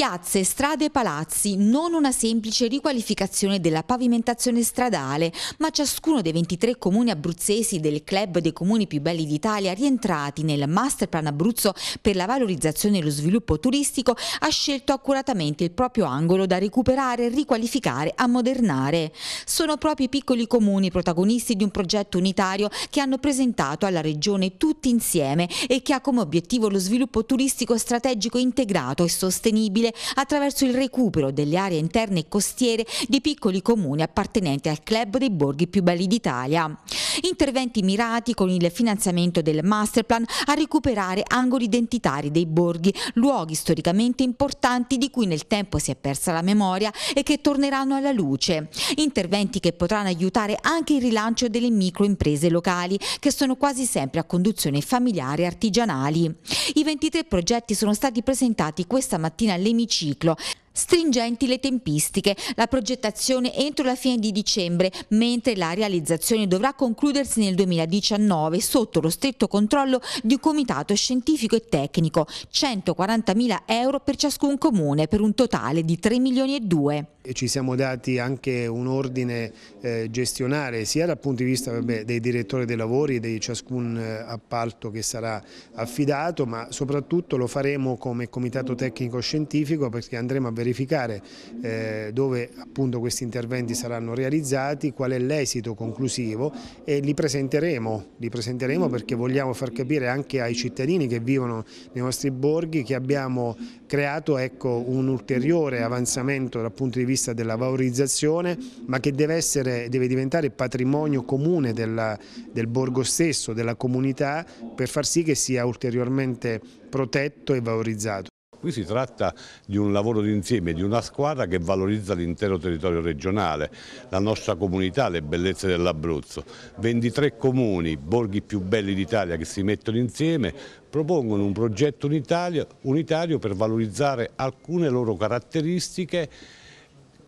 Piazze, strade e palazzi, non una semplice riqualificazione della pavimentazione stradale, ma ciascuno dei 23 comuni abruzzesi del club dei comuni più belli d'Italia rientrati nel Masterplan Abruzzo per la valorizzazione e lo sviluppo turistico ha scelto accuratamente il proprio angolo da recuperare, riqualificare, ammodernare. Sono proprio i piccoli comuni protagonisti di un progetto unitario che hanno presentato alla Regione tutti insieme e che ha come obiettivo lo sviluppo turistico strategico integrato e sostenibile costiere attraverso il recupero delle aree interne e costiere di piccoli comuni appartenenti al club dei borghi più belli d'Italia interventi mirati con il finanziamento del masterplan a recuperare angoli identitari dei borghi, luoghi storicamente importanti di cui nel tempo si è persa la memoria e che torneranno alla luce. Interventi che potranno aiutare anche il rilancio delle microimprese locali, che sono quasi sempre a conduzione familiare e artigianali. I 23 progetti sono stati presentati questa mattina all'emiciclo Stringenti le tempistiche, la progettazione entro la fine di dicembre, mentre la realizzazione dovrà concludersi nel 2019 sotto lo stretto controllo di un comitato scientifico e tecnico, 140.000 euro per ciascun comune per un totale di 3 milioni e 2. E ci siamo dati anche un ordine eh, gestionale sia dal punto di vista vabbè, dei direttori dei lavori, e di ciascun eh, appalto che sarà affidato, ma soprattutto lo faremo come comitato tecnico scientifico perché andremo a verificare eh, dove appunto questi interventi saranno realizzati, qual è l'esito conclusivo e li presenteremo, li presenteremo perché vogliamo far capire anche ai cittadini che vivono nei nostri borghi che abbiamo creato ecco, un ulteriore avanzamento dal punto di vista vista della valorizzazione, ma che deve, essere, deve diventare patrimonio comune della, del borgo stesso, della comunità, per far sì che sia ulteriormente protetto e valorizzato. Qui si tratta di un lavoro d'insieme, di una squadra che valorizza l'intero territorio regionale, la nostra comunità, le bellezze dell'Abruzzo. 23 comuni, borghi più belli d'Italia che si mettono insieme, propongono un progetto unitario, unitario per valorizzare alcune loro caratteristiche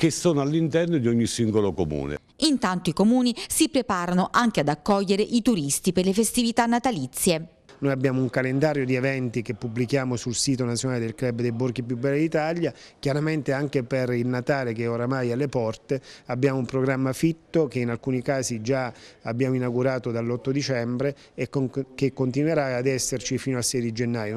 che sono all'interno di ogni singolo comune. Intanto i comuni si preparano anche ad accogliere i turisti per le festività natalizie. Noi abbiamo un calendario di eventi che pubblichiamo sul sito nazionale del Club dei Borghi più belli d'Italia, chiaramente anche per il Natale che è oramai alle porte, abbiamo un programma fitto che in alcuni casi già abbiamo inaugurato dall'8 dicembre e che continuerà ad esserci fino al 6 gennaio.